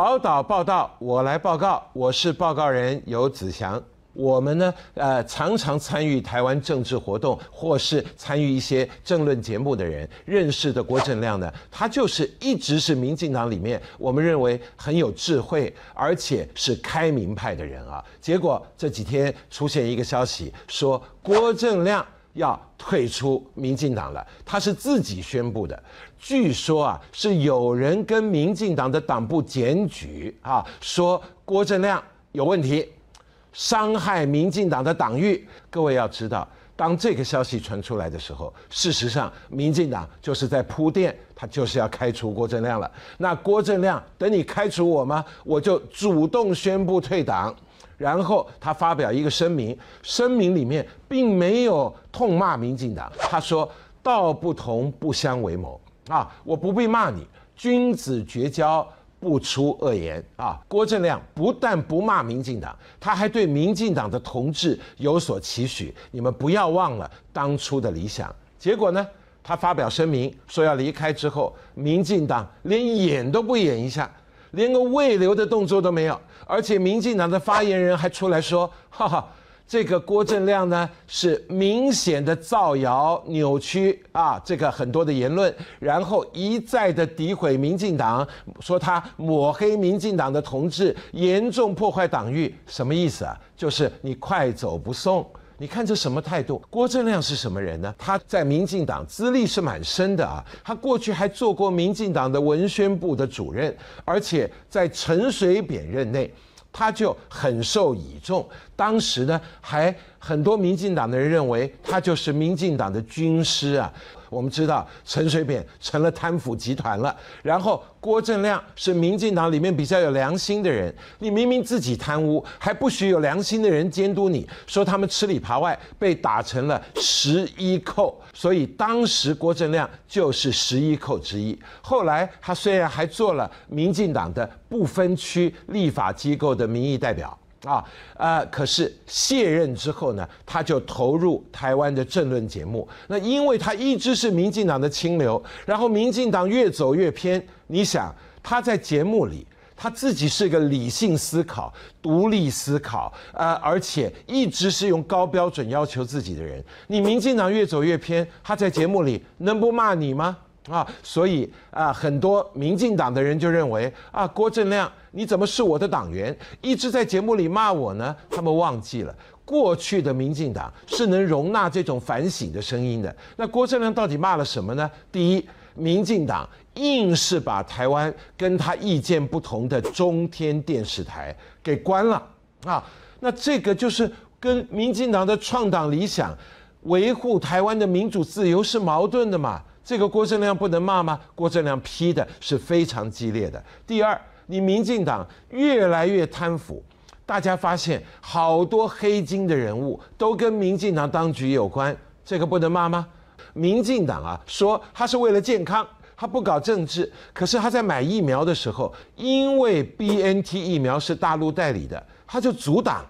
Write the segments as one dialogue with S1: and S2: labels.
S1: 宝岛报道，我来报告，我是报告人游子祥。我们呢，呃，常常参与台湾政治活动，或是参与一些政论节目的人，认识的郭正亮呢，他就是一直是民进党里面，我们认为很有智慧，而且是开明派的人啊。结果这几天出现一个消息，说郭正亮。要退出民进党了，他是自己宣布的。据说啊，是有人跟民进党的党部检举啊，说郭正亮有问题，伤害民进党的党誉。各位要知道，当这个消息传出来的时候，事实上民进党就是在铺垫，他就是要开除郭正亮了。那郭正亮，等你开除我吗？我就主动宣布退党。然后他发表一个声明，声明里面并没有痛骂民进党。他说道不同不相为谋啊，我不必骂你，君子绝交不出恶言啊。郭正亮不但不骂民进党，他还对民进党的同志有所期许，你们不要忘了当初的理想。结果呢，他发表声明说要离开之后，民进党连演都不演一下。连个未流的动作都没有，而且民进党的发言人还出来说：“哈哈，这个郭正亮呢是明显的造谣扭曲啊，这个很多的言论，然后一再的诋毁民进党，说他抹黑民进党的同志，严重破坏党誉，什么意思啊？就是你快走不送。”你看这什么态度？郭正亮是什么人呢？他在民进党资历是蛮深的啊，他过去还做过民进党的文宣部的主任，而且在陈水扁任内，他就很受倚重。当时呢，还很多民进党的人认为他就是民进党的军师啊。我们知道陈水扁成了贪腐集团了，然后郭正亮是民进党里面比较有良心的人。你明明自己贪污，还不许有良心的人监督你，说他们吃里扒外，被打成了十一扣。所以当时郭正亮就是十一扣之一。后来他虽然还做了民进党的不分区立法机构的民意代表。啊，呃，可是卸任之后呢，他就投入台湾的政论节目。那因为他一直是民进党的清流，然后民进党越走越偏。你想他在节目里，他自己是个理性思考、独立思考，呃，而且一直是用高标准要求自己的人。你民进党越走越偏，他在节目里能不骂你吗？啊，所以啊，很多民进党的人就认为啊，郭正亮你怎么是我的党员，一直在节目里骂我呢？他们忘记了过去的民进党是能容纳这种反省的声音的。那郭正亮到底骂了什么呢？第一，民进党硬是把台湾跟他意见不同的中天电视台给关了啊，那这个就是跟民进党的创党理想、维护台湾的民主自由是矛盾的嘛。这个郭正亮不能骂吗？郭正亮批的是非常激烈的。第二，你民进党越来越贪腐，大家发现好多黑金的人物都跟民进党当局有关，这个不能骂吗？民进党啊，说他是为了健康，他不搞政治，可是他在买疫苗的时候，因为 B N T 疫苗是大陆代理的，他就阻挡，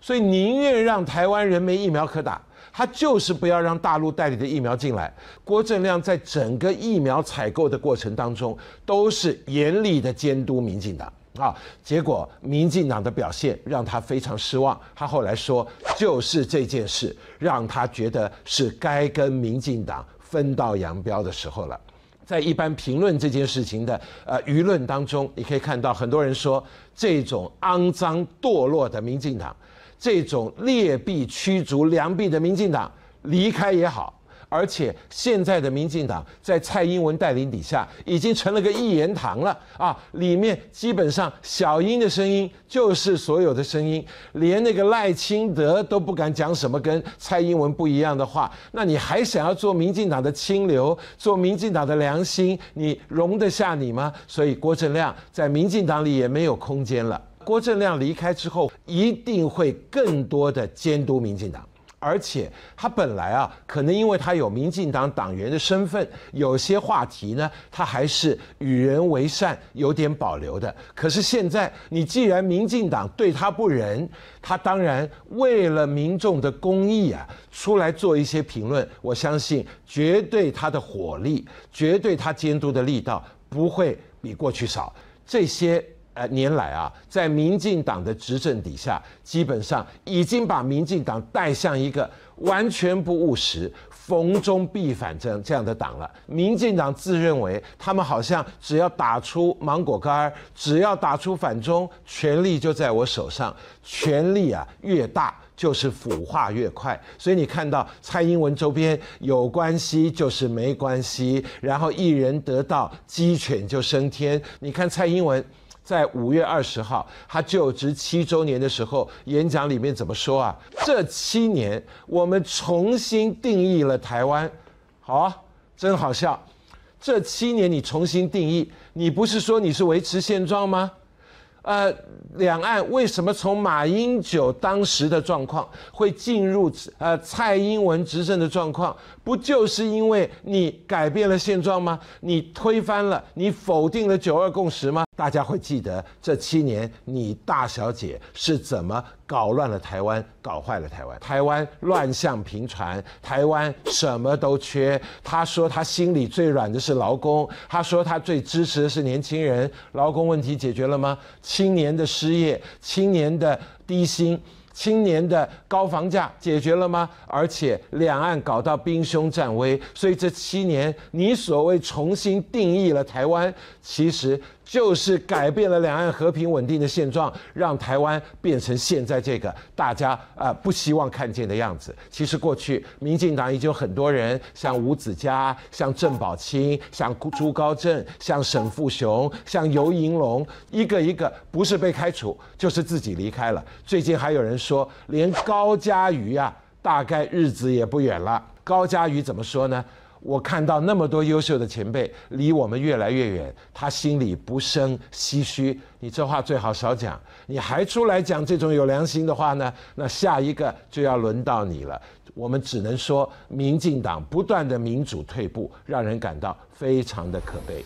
S1: 所以宁愿让台湾人没疫苗可打。他就是不要让大陆代理的疫苗进来。郭正亮在整个疫苗采购的过程当中，都是严厉的监督民进党啊。结果民进党的表现让他非常失望。他后来说，就是这件事让他觉得是该跟民进党分道扬镳的时候了。在一般评论这件事情的呃舆论当中，你可以看到很多人说这种肮脏堕落的民进党。这种劣币驱逐良币的民进党离开也好，而且现在的民进党在蔡英文带领底下已经成了个一言堂了啊！里面基本上小英的声音就是所有的声音，连那个赖清德都不敢讲什么跟蔡英文不一样的话。那你还想要做民进党的清流，做民进党的良心，你容得下你吗？所以郭正亮在民进党里也没有空间了。郭正亮离开之后，一定会更多的监督民进党，而且他本来啊，可能因为他有民进党党员的身份，有些话题呢，他还是与人为善，有点保留的。可是现在，你既然民进党对他不仁，他当然为了民众的公益啊，出来做一些评论。我相信，绝对他的火力，绝对他监督的力道不会比过去少。这些。呃，年来啊，在民进党的执政底下，基本上已经把民进党带向一个完全不务实、逢中必反这样这样的党了。民进党自认为他们好像只要打出芒果干，只要打出反中，权力就在我手上。权力啊越大，就是腐化越快。所以你看到蔡英文周边有关系就是没关系，然后一人得道，鸡犬就升天。你看蔡英文。在五月二十号，他就职七周年的时候，演讲里面怎么说啊？这七年，我们重新定义了台湾，好，啊，真好笑。这七年你重新定义，你不是说你是维持现状吗？呃，两岸为什么从马英九当时的状况，会进入呃蔡英文执政的状况？不就是因为你改变了现状吗？你推翻了，你否定了九二共识吗？大家会记得这七年，你大小姐是怎么搞乱了台湾，搞坏了台湾？台湾乱象频传，台湾什么都缺。他说他心里最软的是劳工，他说他最支持的是年轻人。劳工问题解决了吗？青年的失业、青年的低薪、青年的高房价解决了吗？而且两岸搞到兵凶战危，所以这七年你所谓重新定义了台湾，其实。就是改变了两岸和平稳定的现状，让台湾变成现在这个大家啊不希望看见的样子。其实过去民进党已经有很多人，像吴子嘉、像郑宝清、像朱高正、像沈富雄、像游银龙，一个一个不是被开除，就是自己离开了。最近还有人说，连高家瑜啊，大概日子也不远了。高家瑜怎么说呢？我看到那么多优秀的前辈离我们越来越远，他心里不生唏嘘。你这话最好少讲，你还出来讲这种有良心的话呢？那下一个就要轮到你了。我们只能说，民进党不断的民主退步，让人感到非常的可悲。